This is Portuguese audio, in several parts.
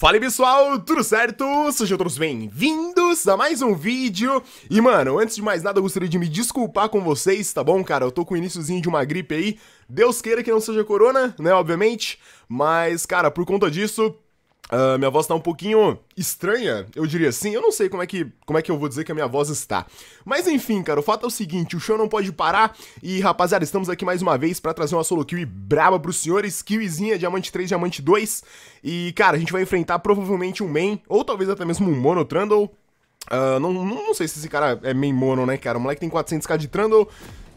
Fala pessoal, tudo certo? Sejam todos bem-vindos a mais um vídeo. E mano, antes de mais nada, eu gostaria de me desculpar com vocês, tá bom, cara? Eu tô com o iníciozinho de uma gripe aí. Deus queira que não seja corona, né, obviamente. Mas, cara, por conta disso, Uh, minha voz tá um pouquinho estranha, eu diria assim. Eu não sei como é, que, como é que eu vou dizer que a minha voz está. Mas enfim, cara, o fato é o seguinte: o show não pode parar. E rapaziada, estamos aqui mais uma vez para trazer uma solo kiwi braba pros senhores. Kiwizinha, diamante 3, diamante 2. E, cara, a gente vai enfrentar provavelmente um main, ou talvez até mesmo um mono trundle. Uh, não, não, não, sei se esse cara é main mono, né, cara? O moleque tem 400k de trundle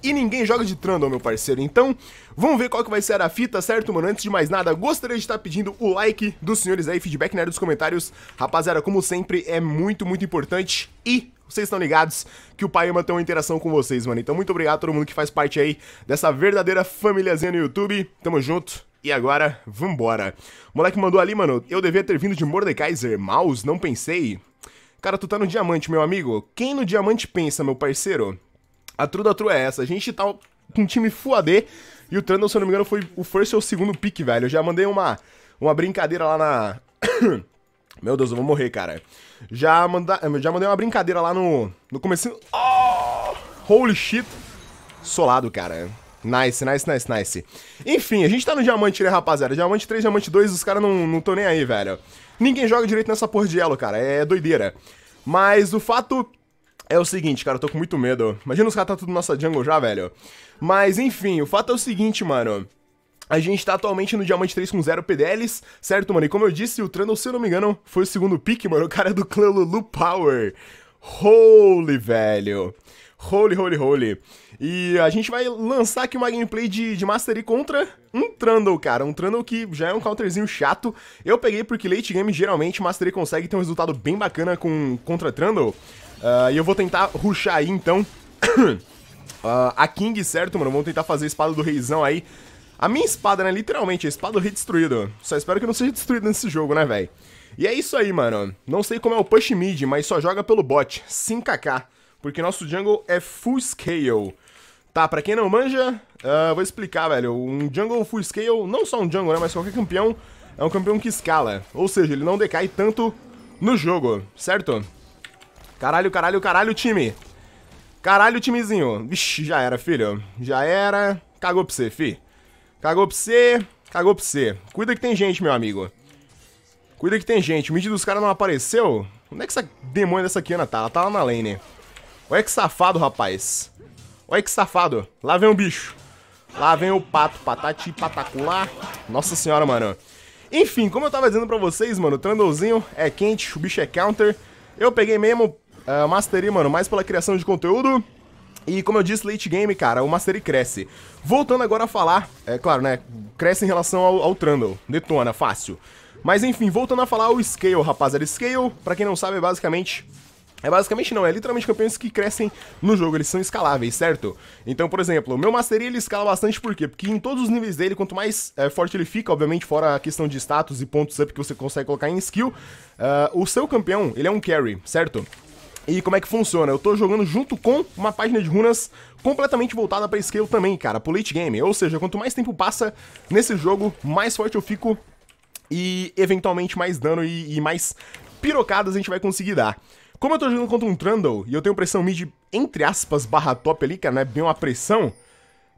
e ninguém joga de Trundle, meu parceiro. Então, vamos ver qual que vai ser a fita, certo, mano? Antes de mais nada, gostaria de estar pedindo o like dos senhores aí, feedback na né, área dos comentários. Rapaziada, como sempre, é muito, muito importante e... Vocês estão ligados que o Paema tem uma interação com vocês, mano. Então, muito obrigado a todo mundo que faz parte aí dessa verdadeira famíliazinha no YouTube. Tamo junto. E agora, vambora. O moleque mandou ali, mano, eu devia ter vindo de Mordekaiser. Mouse, não pensei. Cara, tu tá no diamante, meu amigo. Quem no diamante pensa, meu parceiro? A true da true é essa. A gente tá com um time FUAD e o Trundle, se eu não me engano, foi o first ou o segundo pick, velho. Eu já mandei uma, uma brincadeira lá na... Meu Deus, eu vou morrer, cara. Já, manda... já mandei uma brincadeira lá no, no comecinho... Oh! Holy shit! Solado, cara. Nice, nice, nice, nice. Enfim, a gente tá no diamante, né, rapaziada? Diamante 3, diamante 2, os caras não, não tão nem aí, velho. Ninguém joga direito nessa porra de elo, cara. É doideira. Mas o fato é o seguinte, cara, eu tô com muito medo. Imagina os caras tá tudo nossa jungle já, velho. Mas enfim, o fato é o seguinte, mano. A gente tá atualmente no Diamante 3 com 0 PDLs, certo, mano? E como eu disse, o Trundle, se eu não me engano, foi o segundo pick, mano. O cara é do clã Lulu Power. Holy, velho. Holy, holy, holy. E a gente vai lançar aqui uma gameplay de, de Mastery contra um Trundle, cara. Um Trundle que já é um counterzinho chato. Eu peguei porque late game, geralmente, Mastery consegue ter um resultado bem bacana com, contra Trundle. Uh, e eu vou tentar ruxar aí, então. uh, a King, certo, mano? Vamos tentar fazer a espada do reizão aí. A minha espada, né? Literalmente, a espada do rei destruído. Só espero que não seja destruída nesse jogo, né, velho? E é isso aí, mano. Não sei como é o push mid, mas só joga pelo bot. 5kk. Porque nosso jungle é full scale. Tá, pra quem não manja, uh, vou explicar, velho. Um jungle full scale, não só um jungle, né? Mas qualquer campeão é um campeão que escala. Ou seja, ele não decai tanto no jogo, certo? Caralho, caralho, caralho, time. Caralho, timezinho. Vixe, já era, filho. Já era. Cagou pra você, fi. Cagou pra você. Cagou pra você. Cuida que tem gente, meu amigo. Cuida que tem gente. O mid dos caras não apareceu? Onde é que essa demônio dessa Kiana tá? Ela tá lá na lane. Olha que safado, rapaz. Olha que safado. Lá vem o bicho. Lá vem o pato. Patati, patacular. Nossa senhora, mano. Enfim, como eu tava dizendo pra vocês, mano, o Trandolzinho é quente, o bicho é counter. Eu peguei mesmo Uh, Mastery, mano, mais pela criação de conteúdo. E como eu disse, late game, cara, o Mastery cresce. Voltando agora a falar, é claro, né? Cresce em relação ao, ao Trundle. Detona, fácil. Mas enfim, voltando a falar o Scale, rapaziada. Scale, pra quem não sabe, é basicamente é basicamente não, é literalmente campeões que crescem no jogo, eles são escaláveis, certo? Então, por exemplo, o meu Mastery ele escala bastante por quê? Porque em todos os níveis dele, quanto mais é, forte ele fica, obviamente fora a questão de status e pontos up que você consegue colocar em skill, uh, o seu campeão, ele é um carry, certo? E como é que funciona? Eu tô jogando junto com uma página de runas completamente voltada para scale também, cara, pro late game. Ou seja, quanto mais tempo passa nesse jogo, mais forte eu fico e eventualmente mais dano e, e mais pirocadas a gente vai conseguir dar. Como eu tô jogando contra um Trundle e eu tenho pressão mid, entre aspas, barra top ali, cara, é, né? bem uma pressão,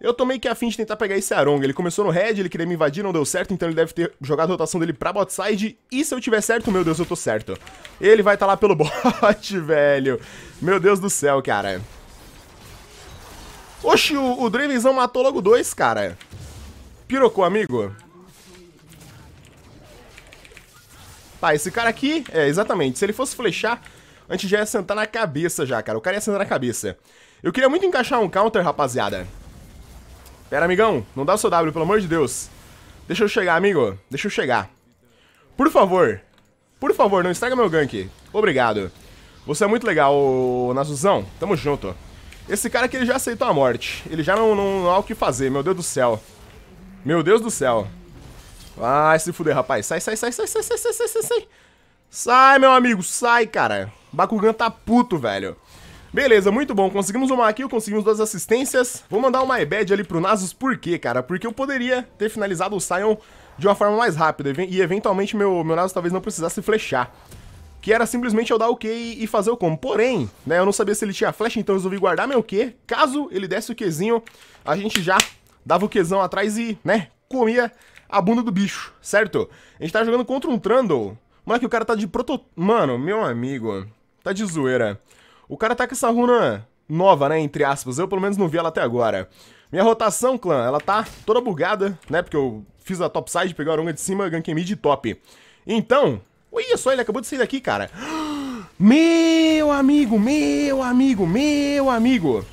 eu tomei que que afim de tentar pegar esse Aronga. Ele começou no red, ele queria me invadir, não deu certo, então ele deve ter jogado a rotação dele pra bot side. E se eu tiver certo, meu Deus, eu tô certo. Ele vai estar tá lá pelo bot, velho. Meu Deus do céu, cara. Oxi, o, o Dravenzão matou logo dois, cara. Pirocou, amigo. Tá, esse cara aqui, é, exatamente. Se ele fosse flechar, antes já ia sentar na cabeça já, cara. O cara ia sentar na cabeça. Eu queria muito encaixar um counter, rapaziada. Pera, amigão, não dá o seu W, pelo amor de Deus. Deixa eu chegar, amigo. Deixa eu chegar. Por favor. Por favor, não estraga meu gank. Obrigado. Você é muito legal, Nazuzão. Tamo junto. Esse cara aqui, ele já aceitou a morte. Ele já não, não, não há o que fazer, meu Deus do céu. Meu Deus do céu. Vai se fuder, rapaz. Sai, sai, sai, sai, sai, sai, sai, sai, sai. Sai, meu amigo, sai, cara. Bakugan tá puto, velho. Beleza, muito bom. Conseguimos uma kill, conseguimos duas assistências. Vou mandar uma e-bad ali pro Nasus, por quê, cara? Porque eu poderia ter finalizado o Sion de uma forma mais rápida e eventualmente meu, meu Nasus talvez não precisasse flechar. Que era simplesmente eu dar o Q e, fazer o combo. Porém, né, eu não sabia se ele tinha flecha, então eu resolvi guardar meu Q. Caso ele desse o Qzinho, a gente já dava o Qzão atrás e, né, comia a bunda do bicho, certo? A gente tá jogando contra um Trundle. Mano, que o cara tá de proto... Mano, meu amigo, tá de zoeira. O cara tá com essa runa nova, né, entre aspas. Eu, pelo menos, não vi ela até agora. Minha rotação, clã, ela tá toda bugada, né, porque eu fiz a topside, peguei a runa de cima, ganquei mid top. Então, olha é só, ele acabou de sair daqui, cara. Meu amigo, meu amigo, meu amigo.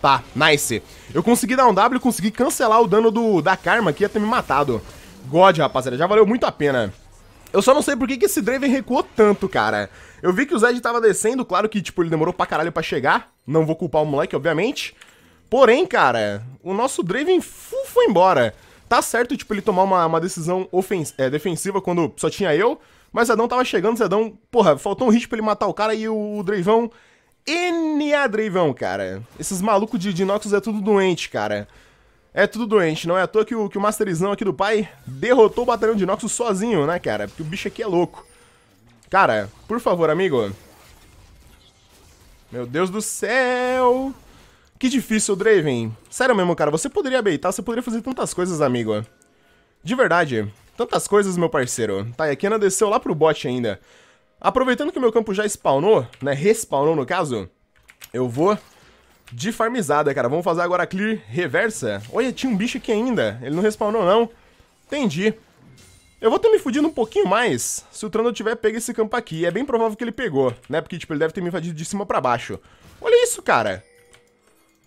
Tá, nice. Eu consegui dar um W, consegui cancelar o dano do da Karma, que ia ter me matado. God, rapaziada. Já valeu muito a pena. Eu só não sei por que, que esse Draven recuou tanto, cara. Eu vi que o Zed tava descendo, claro que, tipo, ele demorou pra caralho pra chegar. Não vou culpar o moleque, obviamente. Porém, cara, o nosso Draven foi embora. Tá certo, tipo, ele tomar uma, uma decisão é, defensiva quando só tinha eu, mas Zedão tava chegando, Zedão, porra, faltou um hit pra ele matar o cara e o Dreivão... N.A. Dreivão, cara. Esses malucos de, de Noxus é tudo doente, cara. É tudo doente, não é à toa que o, que o Masterizão aqui do pai derrotou o Batalhão de Noxus sozinho, né, cara? Porque o bicho aqui é louco. Cara, por favor, amigo. Meu Deus do céu. Que difícil, Draven. Sério mesmo, cara, você poderia beitar, você poderia fazer tantas coisas, amigo. De verdade, tantas coisas, meu parceiro. Tá, e a Kena desceu lá pro bot ainda. Aproveitando que o meu campo já spawnou, né, respawnou no caso, eu vou de farmizada, cara. Vamos fazer agora a clear reversa. Olha, tinha um bicho aqui ainda. Ele não respawnou, não. Entendi. Eu vou ter me fudido um pouquinho mais se o trando tiver pego esse campo aqui. É bem provável que ele pegou, né? Porque, tipo, ele deve ter me invadido de cima pra baixo. Olha isso, cara.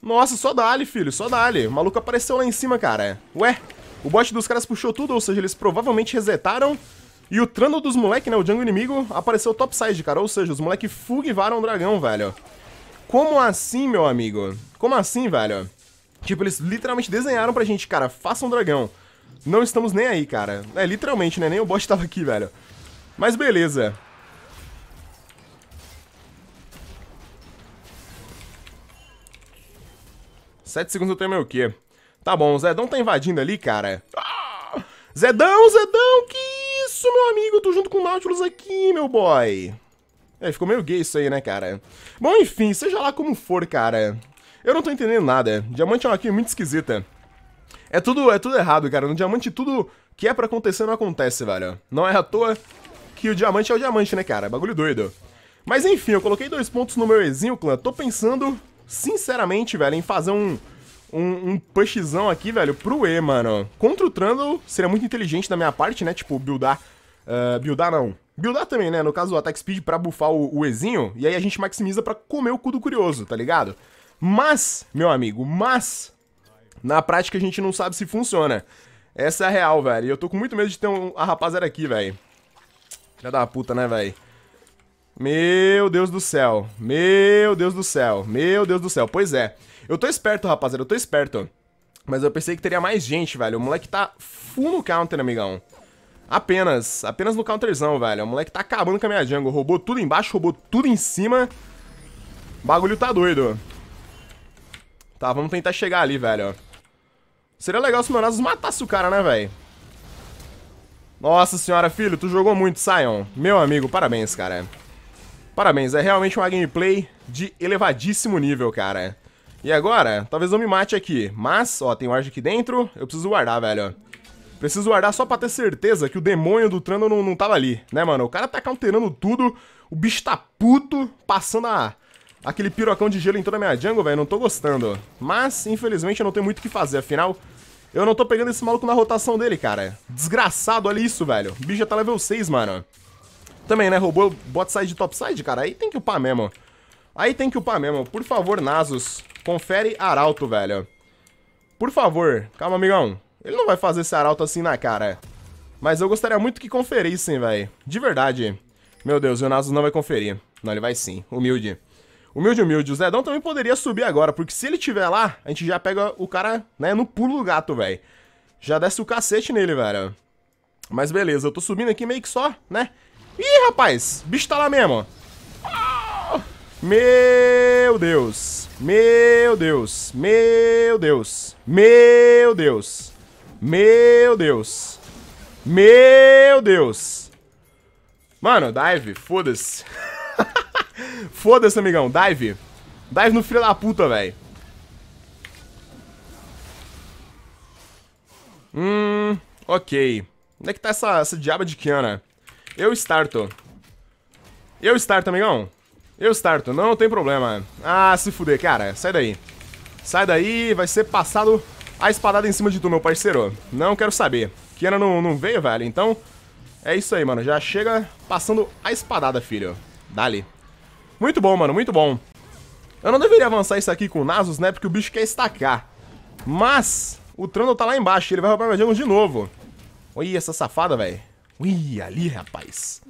Nossa, só dali, filho. Só dali. O maluco apareceu lá em cima, cara. Ué, o bot dos caras puxou tudo, ou seja, eles provavelmente resetaram. E o trando dos moleque, né? O Django inimigo apareceu topside, cara. Ou seja, os moleque fugivaram o dragão, velho. Como assim, meu amigo? Como assim, velho? Tipo, eles literalmente desenharam pra gente, cara, faça um dragão. Não estamos nem aí, cara. É, literalmente, né? Nem o boss tava aqui, velho. Mas beleza. Sete segundos eu tenho meu quê? Tá bom, o Zedão tá invadindo ali, cara. Ah! Zedão, Zedão, que isso, meu amigo? Eu tô junto com o Nautilus aqui, meu boy. É, ficou meio gay isso aí, né, cara? Bom, enfim, seja lá como for, cara. Eu não tô entendendo nada. Diamante é uma alquimia muito esquisita. É tudo, é tudo errado, cara. No diamante tudo que é para acontecer não acontece, velho. Não é à toa que o diamante é o diamante, né, cara? Bagulho doido. Mas enfim, eu coloquei dois pontos no meu exinho, clã. Tô pensando, sinceramente, velho, em fazer um, um, um pushzão aqui, velho, pro E, mano. Contra o Trundle, seria muito inteligente da minha parte, né? Tipo, buildar ah, buildar não. Buildar também, né? No caso do Attack Speed pra bufar o, o Ezinho. E aí a gente maximiza pra comer o cu do curioso, tá ligado? Mas, meu amigo, mas... Na prática a gente não sabe se funciona. Essa é a real, velho. E eu tô com muito medo de ter um, a rapaziada aqui, velho. Filha da puta, né, velho? Meu Deus do céu. Meu Deus do céu. Meu Deus do céu. Pois é. Eu tô esperto, rapaziada. Eu tô esperto. Mas eu pensei que teria mais gente, velho. O moleque tá full no counter, amigão. Apenas, apenas no counterzão, velho. O moleque tá acabando com a minha jungle. Roubou tudo embaixo, roubou tudo em cima. O bagulho tá doido. Tá, vamos tentar chegar ali, velho. Seria legal se o Manasus matasse o cara, né, velho? Nossa senhora, filho, tu jogou muito, Sion. Meu amigo, parabéns, cara. Parabéns, é realmente uma gameplay de elevadíssimo nível, cara. E agora, talvez eu me mate aqui, mas, ó, tem ward aqui dentro, eu preciso guardar, velho. Preciso guardar só pra ter certeza que o demônio do Trano não, não tava ali, né, mano? O cara tá counterando tudo, o bicho tá puto, passando a, aquele pirocão de gelo em toda a minha jungle, velho. Não tô gostando. Mas, infelizmente, eu não tenho muito o que fazer. Afinal, eu não tô pegando esse maluco na rotação dele, cara. Desgraçado, olha isso, velho. O bicho já tá level 6, mano. Também, né? Roubou bot side de top side, cara. Aí tem que upar mesmo. Aí tem que upar mesmo. Por favor, Nasus, confere Arauto, velho. Por favor. Calma, amigão. Ele não vai fazer esse arauto assim na cara. É. Mas eu gostaria muito que conferissem, velho. De verdade. Meu Deus, o Nasus não vai conferir. Não, ele vai sim. Humilde. Humilde, humilde. O Zedão também poderia subir agora, porque se ele tiver lá, a gente já pega o cara, né, no pulo do gato, velho. Já desce o cacete nele, velho. Mas beleza, eu tô subindo aqui meio que só, né? Ih, rapaz, bicho tá lá mesmo. Meu Deus. Meu Deus. Meu Deus. Meu Deus. Meu Deus. Meu Deus. Mano, dive. Foda-se. Foda-se, amigão. Dive. Dive no filho da puta, velho. Hum, ok. Onde é que tá essa, essa diaba de Kiana? Eu starto. Eu starto, amigão. Eu starto, não tem problema. Ah, se fuder, cara. Sai daí. Sai daí, vai ser passado a espadada em cima de tu, meu parceiro. Não quero saber. Kiana não, não veio, velho, então... É isso aí, mano. Já chega passando a espadada, filho. Dali. Muito bom, mano. Muito bom. Eu não deveria avançar isso aqui com o Nasus, né? Porque o bicho quer estacar. Mas o Trundle tá lá embaixo. Ele vai roubar meu jungle de novo. Olha essa safada, velho. Ui, ali, rapaz.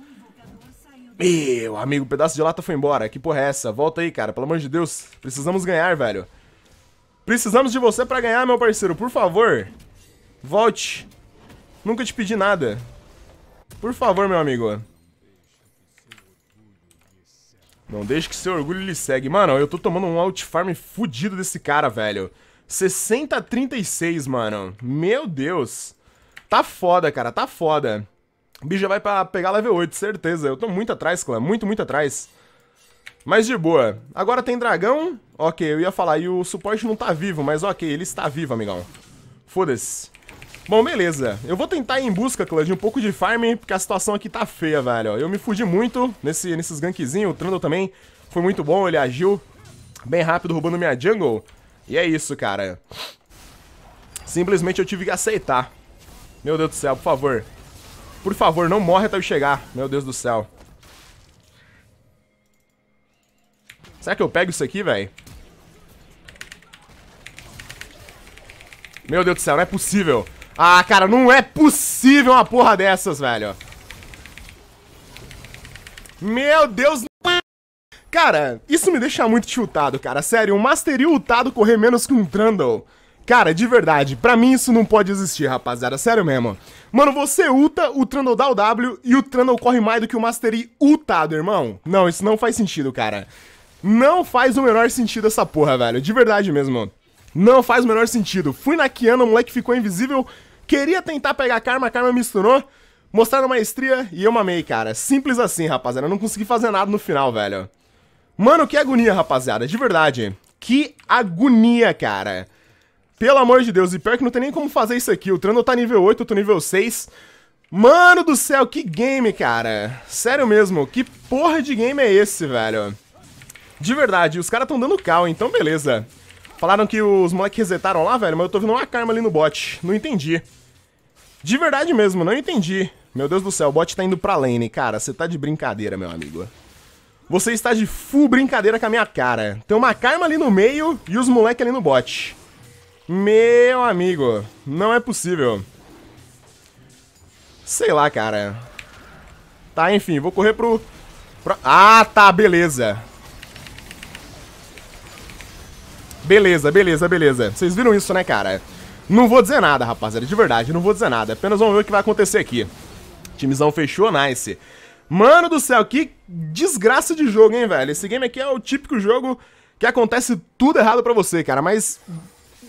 Meu amigo, o pedaço de lata foi embora. Que porra é essa? Volta aí, cara. Pelo amor de Deus. Precisamos ganhar, velho. Precisamos de você para ganhar, meu parceiro. Por favor, volte. Nunca te pedi nada. Por favor, meu amigo. Não deixe que seu orgulho lhe segue. Mano, eu tô tomando um outfarm fudido desse cara, velho. 60 36, mano. Meu Deus. Tá foda, cara. Tá foda. O bicho já vai pra pegar level 8, certeza. Eu tô muito atrás, clã. Muito, muito atrás. Mas de boa. Agora tem dragão. Ok, eu ia falar. E o suporte não tá vivo, mas ok, ele está vivo, amigão. Foda-se. Bom, beleza. Eu vou tentar ir em busca, Clã, de um pouco de farm, porque a situação aqui tá feia, velho. Eu me fugi muito nesse, nesses gankzinhos. O Trundle também foi muito bom, ele agiu bem rápido, roubando minha jungle. E é isso, cara. Simplesmente eu tive que aceitar. Meu Deus do céu, por favor. Por favor, não morre até eu chegar. Meu Deus do céu. Será que eu pego isso aqui, velho? Meu Deus do céu, não é possível. Ah, cara, não é possível uma porra dessas, velho. Meu Deus, Cara, isso me deixa muito chutado, cara. Sério, um Mastery ultado correr menos que um Trundle. Cara, de verdade, pra mim isso não pode existir, rapaziada, sério mesmo. Mano, você ulta, o Trundle dá o W e o Trundle corre mais do que o Mastery ultado, irmão. Não, isso não faz sentido, cara. Não faz o menor sentido essa porra, velho. De verdade mesmo, mano. Não faz o menor sentido. Fui na Kiana, o moleque ficou invisível. Queria tentar pegar a Karma, a Karma misturou. Mostraram maestria e eu mamei, cara. Simples assim, rapaziada. Eu não consegui fazer nada no final, velho. Mano, que agonia, rapaziada. De verdade. Que agonia, cara. Pelo amor de Deus. E pior que não tem nem como fazer isso aqui. O Trando tá nível 8, eu tô nível 6. Mano do céu, que game, cara. Sério mesmo. Que porra de game é esse, velho? De verdade, os caras tão dando cal, então beleza. Falaram que os moleques resetaram lá, velho, mas eu tô vendo uma karma ali no bot. Não entendi. De verdade mesmo, não entendi. Meu Deus do céu, o bot tá indo pra lane. Cara, você tá de brincadeira, meu amigo. Você está de full brincadeira com a minha cara. Tem uma karma ali no meio e os moleques ali no bot. Meu amigo, não é possível. Sei lá, cara. Tá, enfim, vou correr pro... pro... Ah, tá, beleza. Beleza, beleza, beleza. Vocês viram isso, né, cara? Não vou dizer nada, rapaziada, de verdade, não vou dizer nada. Apenas vamos ver o que vai acontecer aqui. Timezão fechou, nice. Mano do céu, que desgraça de jogo, hein, velho? Esse game aqui é o típico jogo que acontece tudo errado pra você, cara, mas...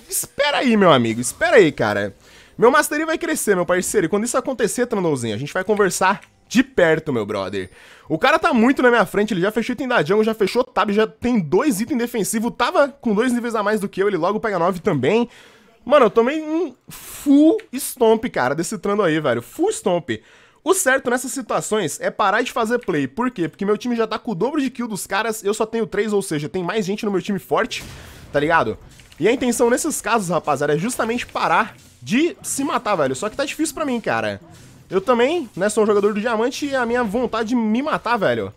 Espera aí, meu amigo, espera aí, cara. Meu mastery vai crescer, meu parceiro, e quando isso acontecer, Trandolzinho, a gente vai conversar de perto, meu brother. O cara tá muito na minha frente, ele já fechou item da jungle, já fechou tab, já tem dois itens defensivos, tava com dois níveis a mais do que eu, ele logo pega 9 também. Mano, eu tomei um full stomp, cara, desse trando aí, velho. Full stomp. O certo nessas situações é parar de fazer play. Por quê? Porque meu time já tá com o dobro de kill dos caras, eu só tenho três, ou seja, tem mais gente no meu time forte, tá ligado? E a intenção nesses casos, rapaziada, é justamente parar de se matar, velho. Só que tá difícil pra mim, cara. Eu também, né, sou um jogador do diamante e a minha vontade de me matar, velho.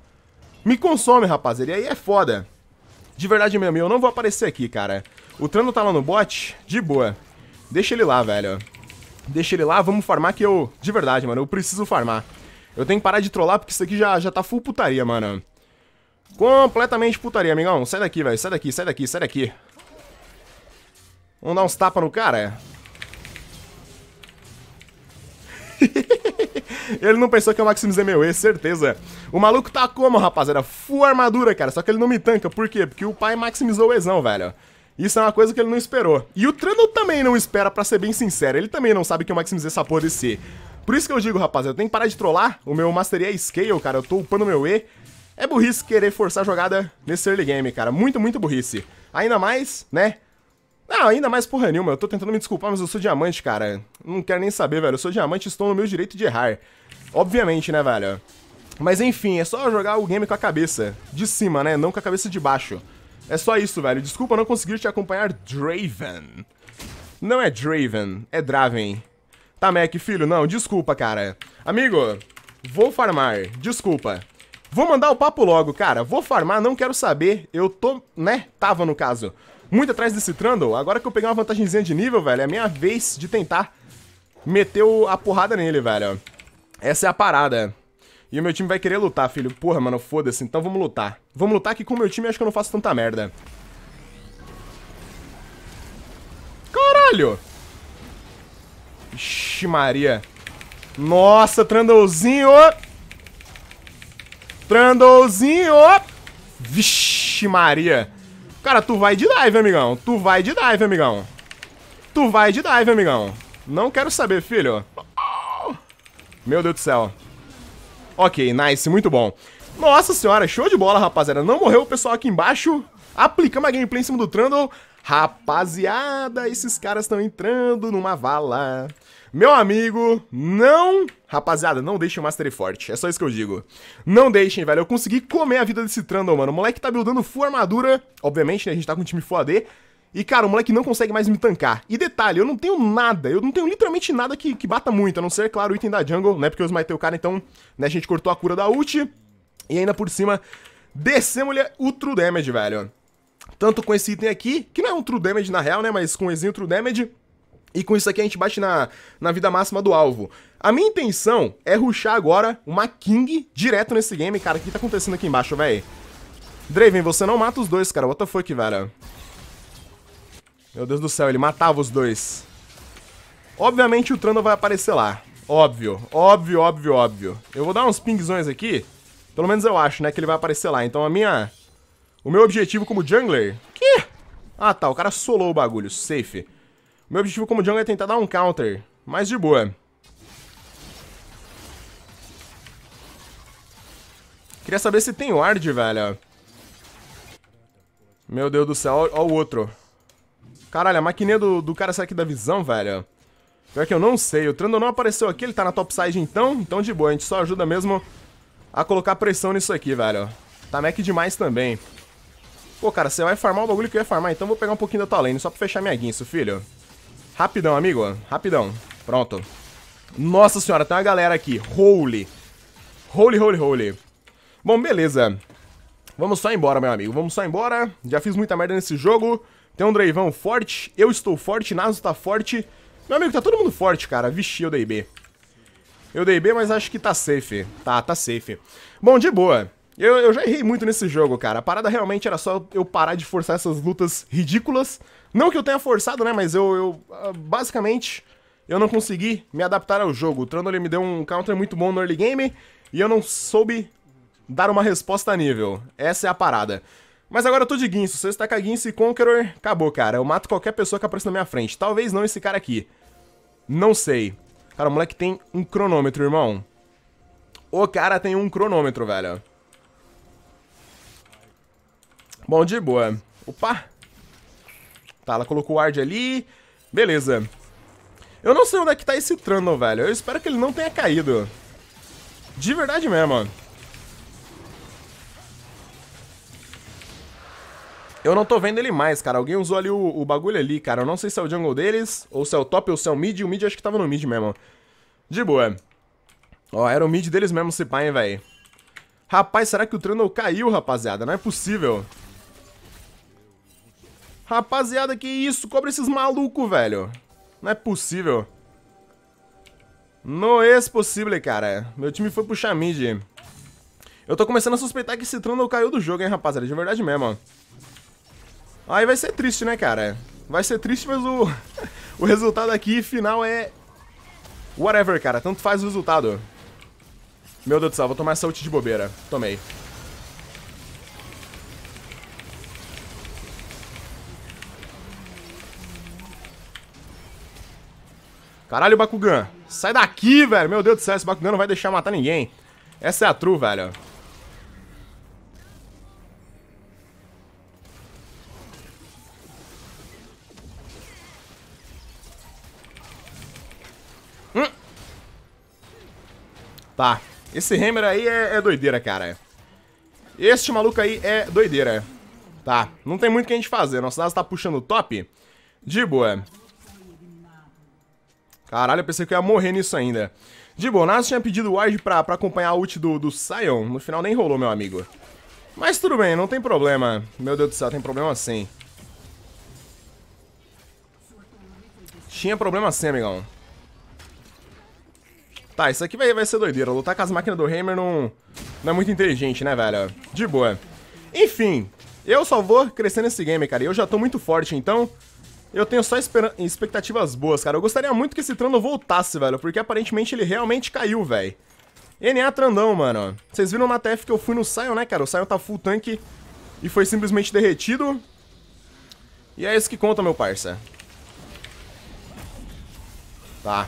Me consome, rapaziada. E aí é foda. De verdade mesmo, eu não vou aparecer aqui, cara. O Trano tá lá no bot, de boa. Deixa ele lá, velho. Deixa ele lá, vamos farmar que eu... De verdade, mano, eu preciso farmar. Eu tenho que parar de trollar porque isso aqui já, já tá full putaria, mano. Completamente putaria, amigão. Sai daqui, velho. Sai daqui, sai daqui, sai daqui. Vamos dar uns tapas no cara? Ele não pensou que eu maximizei é meu E, certeza. É. O maluco tá como, rapaziada? Full armadura, cara. Só que ele não me tanca. Por quê? Porque o pai maximizou o Ezão, velho. Isso é uma coisa que ele não esperou. E o Trundle também não espera, pra ser bem sincero. Ele também não sabe que eu maximizei é essa porra desse E. Por isso que eu digo, rapaziada, eu tenho que parar de trollar. O meu Mastery é Scale, cara. Eu tô upando meu E. É burrice querer forçar a jogada nesse early game, cara. Muito, muito burrice. Ainda mais, né? Não, ainda mais porra nenhuma. Eu tô tentando me desculpar, mas eu sou diamante, cara. Não quero nem saber, velho. Eu sou diamante e estou no meu direito de errar. Obviamente, né, velho? Mas enfim, é só jogar o game com a cabeça de cima, né? Não com a cabeça de baixo. É só isso, velho. Desculpa não conseguir te acompanhar, Draven. Não é Draven, é Draven. Tá, Mac, filho, não, desculpa, cara. Amigo, vou farmar, desculpa. Vou mandar o papo logo, cara. Vou farmar, não quero saber. Eu tô, né? Tava no caso. Muito atrás desse Trundle. Agora que eu peguei uma vantagemzinha de nível, velho, é a minha vez de tentar meter a porrada nele, velho. Essa é a parada. E o meu time vai querer lutar, filho. Porra, mano, foda-se. Então vamos lutar. Vamos lutar que com o meu time acho que eu não faço tanta merda. Caralho! Ixi, Maria. Nossa, Trandolzinho! Trandolzinho! Vixe, Maria. Cara, tu vai de dive, amigão. Tu vai de dive, amigão. Tu vai de dive, amigão. Não quero saber, filho. Meu Deus do céu. Ok, nice, muito bom. Nossa senhora, show de bola, rapaziada. Não morreu o pessoal aqui embaixo. Aplicamos a gameplay em cima do Trundle. Rapaziada, esses caras estão entrando numa vala. Meu amigo, não... Rapaziada, não deixem o Mastery forte, é só isso que eu digo. Não deixem, velho, eu consegui comer a vida desse Trundle, mano. O moleque tá buildando full armadura, obviamente, né, a gente tá com um time full AD. E, cara, o moleque não consegue mais me tancar. E detalhe, eu não tenho nada, eu não tenho literalmente nada que, que bata muito, a não ser, claro, o item da jungle, né? Porque eu smitei o cara, então, né, a gente cortou a cura da ult. E ainda por cima, descemos-lhe o true damage, velho. Tanto com esse item aqui, que não é um true damage na real, né? Mas com o true damage. E com isso aqui a gente bate na, na vida máxima do alvo. A minha intenção é ruxar agora uma King direto nesse game. Cara, o que tá acontecendo aqui embaixo, velho? Draven, você não mata os dois, cara. What the fuck, velho? Meu Deus do céu, ele matava os dois. Obviamente o trono vai aparecer lá. Óbvio, óbvio, óbvio, óbvio. Eu vou dar uns pingzões aqui. Pelo menos eu acho, né, que ele vai aparecer lá. Então a minha... O meu objetivo como jungler... Que? Ah, tá, o cara solou o bagulho. Safe. O meu objetivo como jungler é tentar dar um counter. Mas de boa. Queria saber se tem ward, velho. Meu Deus do céu, ó, ó o outro. Caralho, a maquininha do, do cara sai aqui da visão, velho. Pior que eu não sei. O Trando não apareceu aqui, ele tá na topside então. Então de boa, a gente só ajuda mesmo a colocar pressão nisso aqui, velho. Tá mec demais também. Pô, cara, você vai farmar o bagulho que eu ia farmar, então vou pegar um pouquinho da tua lane só pra fechar minha guinça, filho. Rapidão, amigo. Rapidão. Pronto. Nossa senhora, tem uma galera aqui. Holy. Holy, holy, holy. Bom, beleza. Vamos só embora, meu amigo. Vamos só embora. Já fiz muita merda nesse jogo. Tem um Dreivão forte, eu estou forte, Naso tá forte. Meu amigo, tá todo mundo forte, cara. Vixi, eu dei B. Eu dei B, mas acho que tá safe. Tá, tá safe. Bom, de boa. Eu, eu já errei muito nesse jogo, cara. A parada realmente era só eu parar de forçar essas lutas ridículas. Não que eu tenha forçado, né? Mas eu, eu ah, basicamente, eu não consegui me adaptar ao jogo. O Trundle me deu um counter muito bom no early game e eu não soube dar uma resposta a nível. Essa é a parada. Mas agora eu tô de Guinso, se eu estacar Guinso e Conqueror, acabou, cara. Eu mato qualquer pessoa que aparece na minha frente. Talvez não esse cara aqui. Não sei. Cara, o moleque tem um cronômetro, irmão. O cara tem um cronômetro, velho. Bom, de boa. Opa! Tá, ela colocou o ward ali. Beleza. Eu não sei onde é que tá esse Trundle, velho. Eu espero que ele não tenha caído. De verdade mesmo, Eu não tô vendo ele mais, cara. Alguém usou ali o, o, bagulho ali, cara. Eu não sei se é o jungle deles, ou se é o top, ou se é o mid. O mid acho que tava no mid mesmo. De boa. Ó, era o mid deles mesmo, se pá, hein, véi. Rapaz, será que o Trundle caiu, rapaziada? Não é possível. Rapaziada, que isso? Cobra esses malucos, velho. Não é possível. Não é possível, cara. Meu time foi puxar mid. Eu tô começando a suspeitar que esse Trundle caiu do jogo, hein, rapaziada. De verdade mesmo, ó. Aí vai ser triste, né, cara? Vai ser triste, mas o, o resultado aqui final é... Whatever, cara. Tanto faz o resultado. Meu Deus do céu, vou tomar essa ult de bobeira. Tomei. Caralho, Bakugan. Sai daqui, velho. Meu Deus do céu, esse Bakugan não vai deixar matar ninguém. Essa é a true, velho. Tá. Esse Hammer aí é, é doideira, cara. Este maluco aí é doideira. Tá. Não tem muito o que a gente fazer. Nossa NASA tá puxando top. De boa. Caralho, eu pensei que eu ia morrer nisso ainda. De boa, NASA tinha pedido o Ward pra, pra acompanhar a ult do, do Sion. No final nem rolou, meu amigo. Mas tudo bem, não tem problema. Meu Deus do céu, tem problema sim. Tinha problema sim, amigão. Tá, isso aqui vai, vai ser doideira. Lutar com as máquinas do Hammer não, não é muito inteligente, né, velho? De boa. Enfim, eu só vou crescer nesse game, cara. Eu já tô muito forte, então... Eu tenho só expectativas boas, cara. Eu gostaria muito que esse Trando voltasse, velho. Porque aparentemente ele realmente caiu, velho. NA Trandão, mano. Vocês viram na TF que eu fui no Sion, né, cara? O Sion tá full tanque e foi simplesmente derretido. E é isso que conta, meu parça. Tá.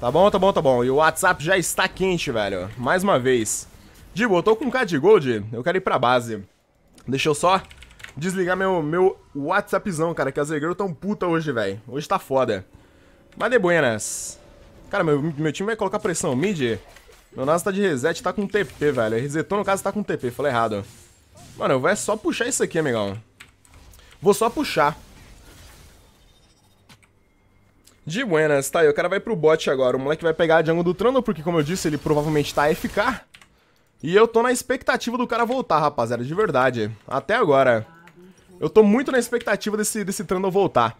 Tá bom, tá bom, tá bom. E o WhatsApp já está quente, velho. Mais uma vez. Digo, eu tô com um de gold, eu quero ir pra base. Deixa eu só desligar meu, meu WhatsAppzão, cara, que as negreiras tão puta hoje, velho. Hoje tá foda. Mas de buenas. Cara, meu, meu time vai colocar pressão mid. Meu Nasa tá de reset, tá com TP, velho. Resetou, no caso, tá com TP. Falei errado. Mano, eu vou é só puxar isso aqui, amigão. Vou só puxar. De buenas, tá aí, o cara vai pro bot agora. O moleque vai pegar a jungle do Trundle, porque como eu disse, ele provavelmente tá FK. E eu tô na expectativa do cara voltar, rapaziada, de verdade. Até agora. Eu tô muito na expectativa desse, desse Trundle voltar.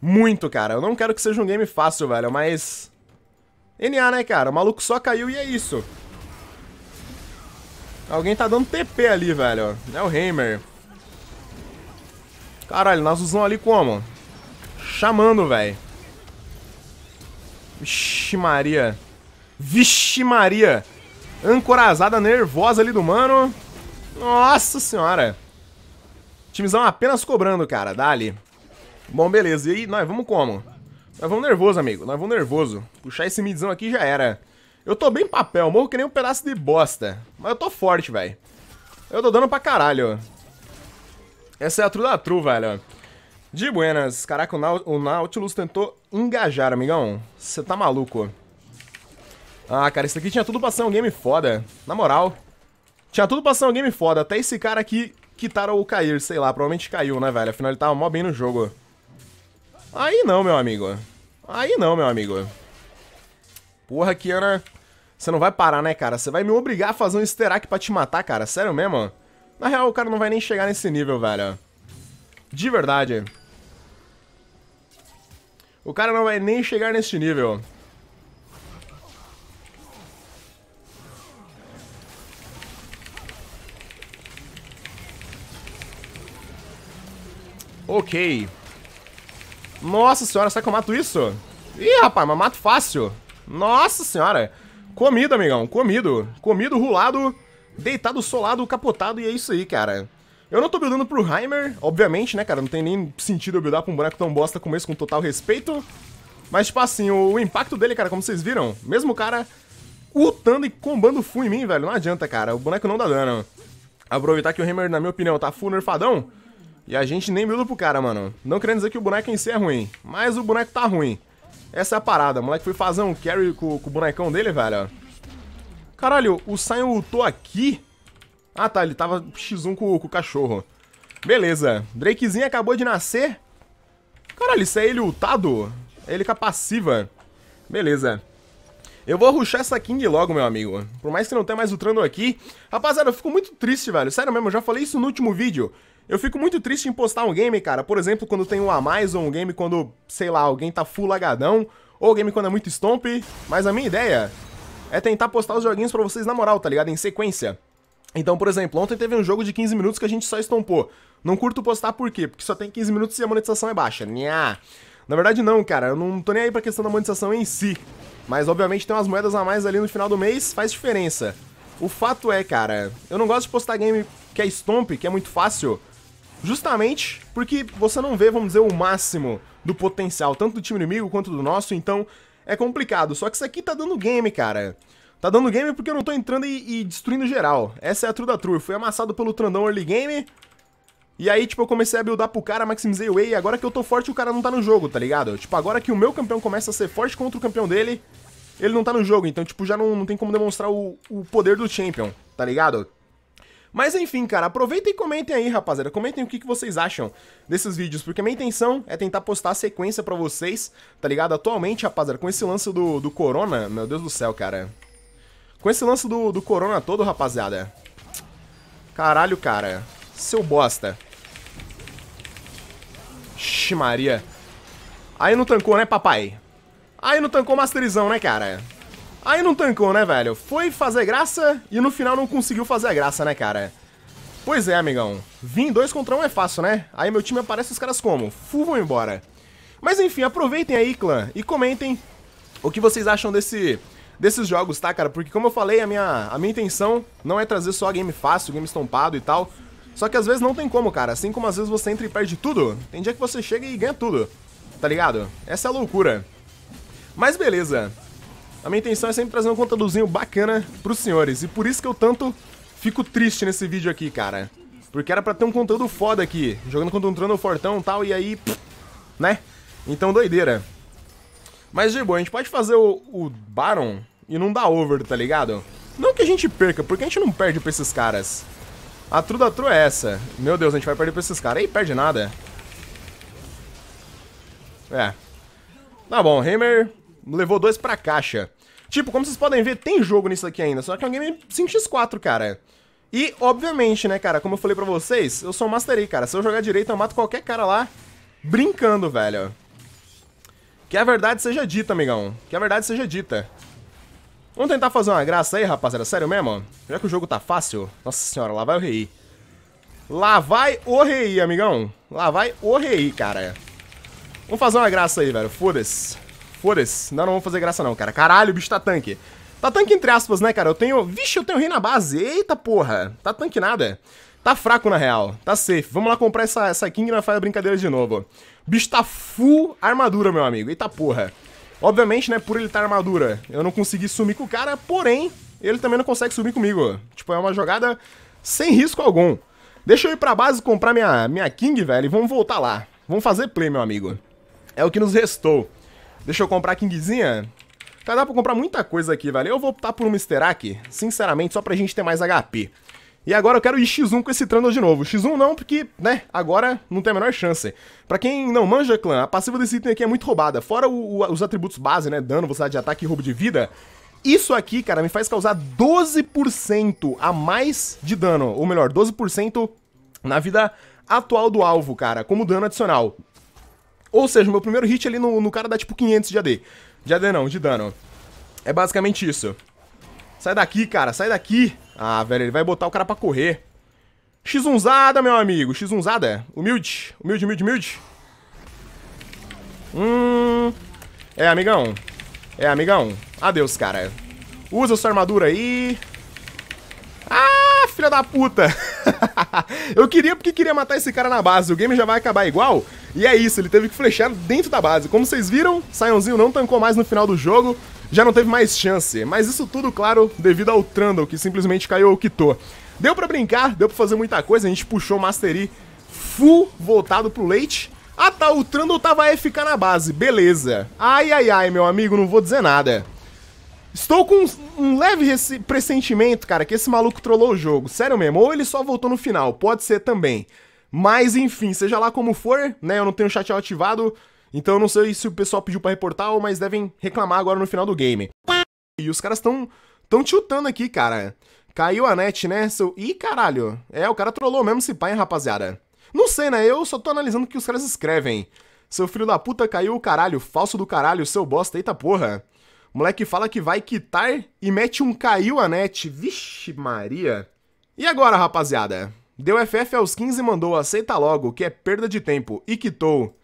Muito, cara. Eu não quero que seja um game fácil, velho, mas... NA, né, cara? O maluco só caiu e é isso. Alguém tá dando TP ali, velho. É o Hammer. Caralho, nós usamos ali como? Chamando, velho. Vixe Maria. Vixe Maria. Ancorazada nervosa ali do mano. Nossa senhora. Timezão apenas cobrando, cara. Dali. Bom, beleza. E aí, nós vamos como? Nós vamos nervoso, amigo. Nós vamos nervoso. Puxar esse midzão aqui já era. Eu tô bem papel. Morro que nem um pedaço de bosta. Mas eu tô forte, velho. Eu tô dando pra caralho. Essa é a tru da tru, velho. De buenas. Caraca, o Nautilus tentou engajar, amigão. Você tá maluco. Ah, cara, isso aqui tinha tudo pra ser um game foda. Na moral. Tinha tudo pra ser um game foda. Até esse cara aqui quitar ou cair, sei lá. Provavelmente caiu, né, velho? Afinal, ele tava mó bem no jogo. Aí não, meu amigo. Aí não, meu amigo. Porra, Kiana. Você não vai parar, né, cara? Você vai me obrigar a fazer um esterac pra te matar, cara? Sério mesmo? Na real, o cara não vai nem chegar nesse nível, velho. De verdade. O cara não vai nem chegar nesse nível. Ok. Nossa senhora, será que eu mato isso? Ih, rapaz, mas mato fácil. Nossa senhora. Comido, amigão, comido. Comido, rulado, deitado, solado, capotado e é isso aí, cara. Eu não tô buildando pro Heimer, obviamente, né, cara? Não tem nem sentido eu buildar pra um boneco tão bosta como esse, com total respeito. Mas, tipo assim, o, o impacto dele, cara, como vocês viram, mesmo o cara ultando e combando full em mim, velho, não adianta, cara. O boneco não dá dano. Aproveitar que o Heimer, na minha opinião, tá full nerfadão. E a gente nem builda pro cara, mano. Não querendo dizer que o boneco em si é ruim, mas o boneco tá ruim. Essa é a parada. O moleque foi fazer um carry com, com o bonecão dele, velho. Caralho, o Sion ultou aqui. Ah, tá, ele tava X1 com, com o cachorro. Beleza. Drakezinho acabou de nascer. Caralho, isso é ele ultado? É ele com a passiva. Beleza. Eu vou ruxar essa King logo, meu amigo. Por mais que não tenha mais o trando aqui. Rapaziada, eu fico muito triste, velho. Sério mesmo, eu já falei isso no último vídeo. Eu fico muito triste em postar um game, cara. Por exemplo, quando tem um a mais, ou um game quando, sei lá, alguém tá full lagadão. Ou game quando é muito stomp. Mas a minha ideia é tentar postar os joguinhos pra vocês na moral, tá ligado? Em sequência. Então, por exemplo, ontem teve um jogo de 15 minutos que a gente só estompou. Não curto postar por quê? Porque só tem 15 minutos e a monetização é baixa. Nha. Na verdade não, cara, eu não tô nem aí pra questão da monetização em si. Mas obviamente tem umas moedas a mais ali no final do mês, faz diferença. O fato é, cara, eu não gosto de postar game que é stomp, que é muito fácil, justamente porque você não vê, vamos dizer, o máximo do potencial, tanto do time inimigo quanto do nosso, então é complicado. Só que isso aqui tá dando game, cara. Tá dando game porque eu não tô entrando e, e destruindo geral. Essa é a true da true. Eu fui amassado pelo Trandão early game. E aí, tipo, eu comecei a buildar pro cara, maximizei o way. E agora que eu tô forte, o cara não tá no jogo, tá ligado? Tipo, agora que o meu campeão começa a ser forte contra o campeão dele, ele não tá no jogo. Então, tipo, já não, não tem como demonstrar o, o poder do champion, tá ligado? Mas enfim, cara, aproveitem e comentem aí, rapaziada. Comentem o que, que vocês acham desses vídeos, porque minha intenção é tentar postar a sequência pra vocês, tá ligado? Atualmente, rapaziada, com esse lance do, do Corona, meu Deus do céu, cara. Com esse lance do, do corona todo, rapaziada. Caralho, cara. Seu bosta. Xi Maria. Aí não tancou, né, papai? Aí não tancou masterizão, né, cara? Aí não tancou, né, velho? Foi fazer graça e no final não conseguiu fazer a graça, né, cara? Pois é, amigão. Vim dois contra um é fácil, né? Aí meu time aparece os caras como? fuvam embora. Mas enfim, aproveitem aí, clã, e comentem o que vocês acham desse desses jogos, tá, cara? Porque como eu falei, a minha, a minha intenção não é trazer só game fácil, game estampado e tal. Só que às vezes não tem como, cara. Assim como às vezes você entra e perde tudo, tem dia que você chega e ganha tudo, tá ligado? Essa é a loucura. Mas beleza. A minha intenção é sempre trazer um conteúdozinho bacana pros senhores. E por isso que eu tanto fico triste nesse vídeo aqui, cara. Porque era pra ter um conteúdo foda aqui, jogando contra um trono fortão e tal, e aí... Pff, né? Então doideira. Mas de boa, a gente pode fazer o, o Baron e não dar over, tá ligado? Não que a gente perca, porque a gente não perde pra esses caras. A tru da tru é essa. Meu Deus, a gente vai perder pra esses caras. Aí, perde nada. É. Tá bom, Hammer levou dois pra caixa. Tipo, como vocês podem ver, tem jogo nisso aqui ainda, só que é um game 5x4, cara. E, obviamente, né, cara, como eu falei pra vocês, eu sou um Master cara. Se eu jogar direito, eu mato qualquer cara lá brincando, velho. Que a verdade seja dita, amigão. Que a verdade seja dita. Vamos tentar fazer uma graça aí, rapaziada. Sério mesmo? Já que o jogo tá fácil. Nossa senhora, lá vai o rei. Lá vai o rei, amigão. Lá vai o rei, cara. Vamos fazer uma graça aí, velho. Foda-se. Foda-se. Não, não vamos fazer graça não, cara. Caralho, o bicho tá tanque. Tá tanque entre aspas, né, cara? Eu tenho... Vixe, eu tenho rei na base. Eita, porra. Tá tanque nada. Tá fraco, na real. Tá safe. Vamos lá comprar essa, essa King e não faz a brincadeira de novo. O bicho tá full armadura, meu amigo. Eita porra. Obviamente, né, por ele estar tá armadura, eu não consegui sumir com o cara, porém, ele também não consegue sumir comigo. Tipo, é uma jogada sem risco algum. Deixa eu ir pra base comprar minha, minha King, velho, e vamos voltar lá. Vamos fazer play, meu amigo. É o que nos restou. Deixa eu comprar a Kingzinha. Tá, dá pra comprar muita coisa aqui, velho. Eu vou optar por um Sterak, sinceramente, só pra gente ter mais HP. E agora eu quero ir X1 com esse Trundle de novo. X1 não, porque, né, agora não tem a menor chance. Pra quem não manja, clã, a passiva desse item aqui é muito roubada. Fora o, o, os atributos base, né, dano, velocidade de ataque e roubo de vida, isso aqui, cara, me faz causar 12% a mais de dano. Ou melhor, 12% na vida atual do alvo, cara, como dano adicional. Ou seja, meu primeiro hit ali no, no cara dá tipo 500 de AD. De AD não, de dano. É basicamente isso. Sai daqui, cara, sai daqui. Ah, velho, ele vai botar o cara pra correr. X1zada, meu amigo. X1zada. É. Humilde. Humilde, humilde, humilde. Hum... É, amigão. É, amigão. Adeus, cara. Usa sua armadura aí. Ah, filha da puta. eu queria porque queria matar esse cara na base. O game já vai acabar igual. E é isso, ele teve que flechar dentro da base. Como vocês viram, Sionzinho não tancou mais no final do jogo já não teve mais chance. Mas isso tudo, claro, devido ao Trundle, que simplesmente caiu ou quitou. Deu para brincar, deu para fazer muita coisa, a gente puxou o Mastery full voltado pro leite. Ah tá, o Trundle tava FK na base, beleza. Ai, ai, ai, meu amigo, não vou dizer nada. Estou com um leve pressentimento, cara, que esse maluco trollou o jogo. Sério mesmo, ou ele só voltou no final, pode ser também. Mas enfim, seja lá como for, né, eu não tenho chat ativado, então eu não sei se o pessoal pediu para reportar, ou mas devem reclamar agora no final do game. E os caras estão tão tiltando aqui, cara. Caiu a net, né? seu Ih, caralho. É, o cara trollou mesmo esse pai, hein, rapaziada. Não sei, né? Eu só tô analisando o que os caras escrevem. Seu filho da puta caiu o caralho, falso do caralho, seu bosta, eita porra. Moleque fala que vai quitar e mete um caiu a net. Vixe Maria. E agora, rapaziada? Deu FF aos 15 e mandou aceita logo, que é perda de tempo, e quitou.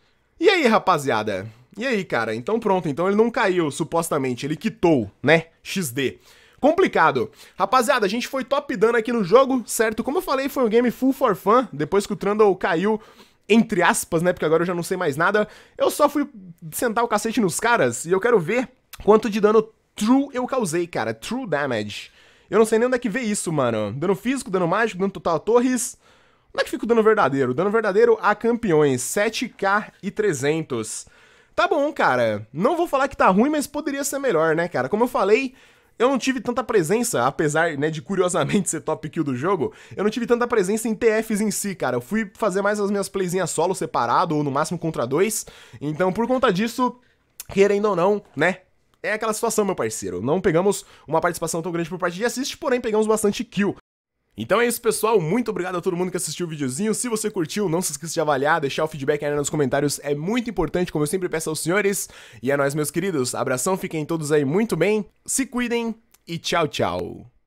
E aí, rapaziada? E aí, cara? Então pronto, então ele não caiu, supostamente, ele quitou, né? XD. Complicado. Rapaziada, a gente foi top dano aqui no jogo, certo? Como eu falei, foi um game full for fun, depois que o Trundle caiu, entre aspas, né? Porque agora eu já não sei mais nada. Eu só fui sentar o cacete nos caras e eu quero ver quanto de dano true eu causei, cara. True damage. Eu não sei nem onde é que vê isso, mano. Dano físico, dano mágico, dano total a torres. Como é que fica o dano verdadeiro? O dano verdadeiro a campeões, 7k e 300. Tá bom, cara. Não vou falar que tá ruim, mas poderia ser melhor, né, cara? Como eu falei, eu não tive tanta presença, apesar, né, de curiosamente ser top kill do jogo, eu não tive tanta presença em TFs em si, cara. Eu fui fazer mais as minhas playzinhas solo separado, ou no máximo contra dois. Então, por conta disso, querendo ou não, né, é aquela situação, meu parceiro. Não pegamos uma participação tão grande por parte de assist, porém pegamos bastante kill. Então é isso, pessoal. Muito obrigado a todo mundo que assistiu o videozinho. Se você curtiu, não se esqueça de avaliar, deixar o feedback aí nos comentários. É muito importante, como eu sempre peço aos senhores. E é nóis, meus queridos. Abração, fiquem todos aí muito bem. Se cuidem e tchau, tchau.